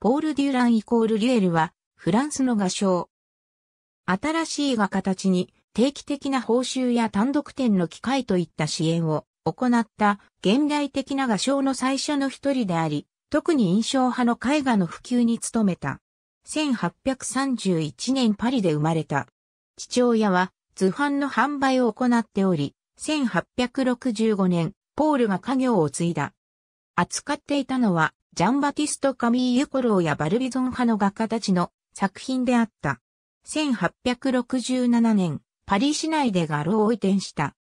ポール・デュランイコール・リュエルは、フランスの画商。新しい画形に、定期的な報酬や単独展の機会といった支援を行った現代的な画商の最初の一人であり、特に印象派の絵画の普及に努めた。1831年パリで生まれた。父親は図版の販売を行っており、1865年、ポールが家業を継いだ。扱っていたのはジャンバティスト・カミーユ・コローやバルビゾン派の画家たちの作品であった。1867年、パリ市内で画廊を移転した。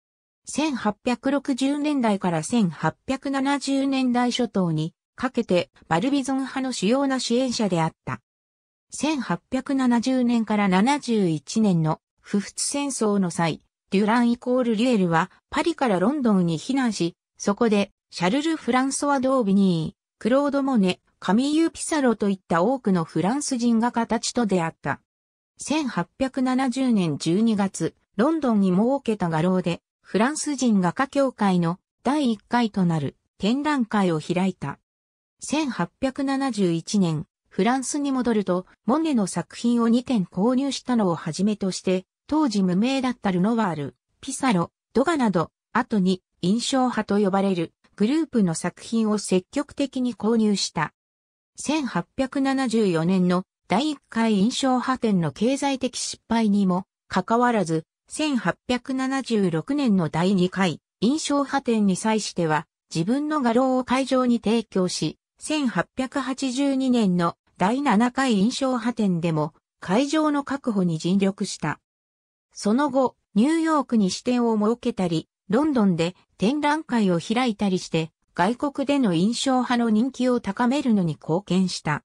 1860年代から1870年代初頭にかけてバルビゾン派の主要な支援者であった。1870年から71年の不仏戦争の際、デュランイコール・リュエルはパリからロンドンに避難し、そこでシャルル・フランソワ・ドービニクロード・モネ、カミーユ・ピサロといった多くのフランス人が形と出会った。1870年12月、ロンドンに設けた画廊で、フランス人画家協会の第1回となる展覧会を開いた。1871年、フランスに戻ると、モネの作品を2点購入したのをはじめとして、当時無名だったルノワール、ピサロ、ドガなど、後に印象派と呼ばれるグループの作品を積極的に購入した。1874年の第1回印象派展の経済的失敗にもかかわらず、1876年の第2回印象派展に際しては自分の画廊を会場に提供し、1882年の第7回印象派展でも会場の確保に尽力した。その後、ニューヨークに支店を設けたり、ロンドンで展覧会を開いたりして、外国での印象派の人気を高めるのに貢献した。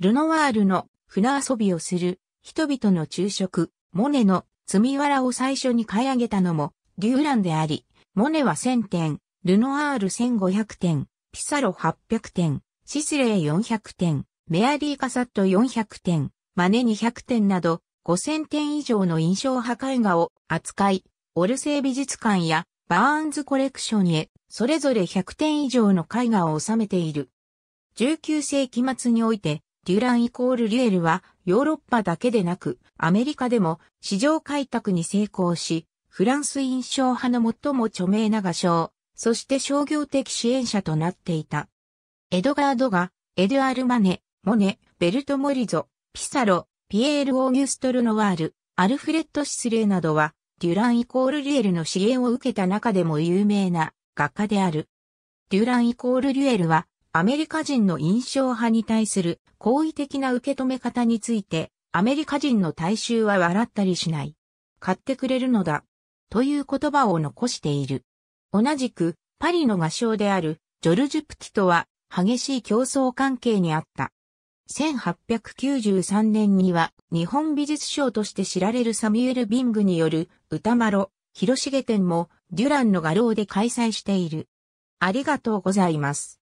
ルノワールの船遊びをする人々の昼食、モネの積みらを最初に買い上げたのもデューランであり、モネは1000点、ルノワール1500点、ピサロ800点、シスレー400点、メアリー・カサット400点、マネ200点など5000点以上の印象派絵画を扱い、オルセー美術館やバーンズコレクションへ、それぞれ100点以上の絵画を収めている。19世紀末において、デュランイコールリュエルはヨーロッパだけでなくアメリカでも市場開拓に成功し、フランス印象派の最も著名な画商、そして商業的支援者となっていた。エドガードが、エドアル・マネ、モネ、ベルト・モリゾ、ピサロ、ピエール・オーギュストル・ノワール、アルフレッド・シスレーなどはデュランイコール・リュエルの支援を受けた中でも有名な画家である。デュランイコール・リュエルは、アメリカ人の印象派に対する好意的な受け止め方について、アメリカ人の大衆は笑ったりしない。買ってくれるのだ。という言葉を残している。同じく、パリの画商であるジョルジュ・プティとは激しい競争関係にあった。1893年には日本美術賞として知られるサミュエル・ビングによる歌ロ、広重展もデュランの画廊で開催している。ありがとうございます。